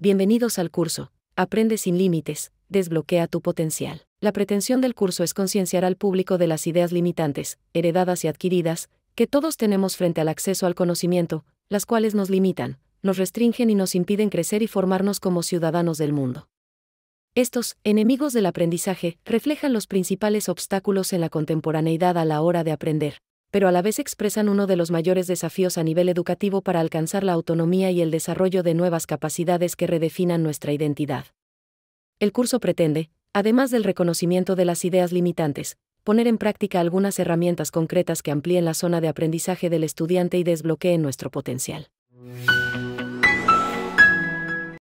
Bienvenidos al curso. Aprende sin límites, desbloquea tu potencial. La pretensión del curso es concienciar al público de las ideas limitantes, heredadas y adquiridas, que todos tenemos frente al acceso al conocimiento, las cuales nos limitan, nos restringen y nos impiden crecer y formarnos como ciudadanos del mundo. Estos, enemigos del aprendizaje, reflejan los principales obstáculos en la contemporaneidad a la hora de aprender pero a la vez expresan uno de los mayores desafíos a nivel educativo para alcanzar la autonomía y el desarrollo de nuevas capacidades que redefinan nuestra identidad. El curso pretende, además del reconocimiento de las ideas limitantes, poner en práctica algunas herramientas concretas que amplíen la zona de aprendizaje del estudiante y desbloqueen nuestro potencial.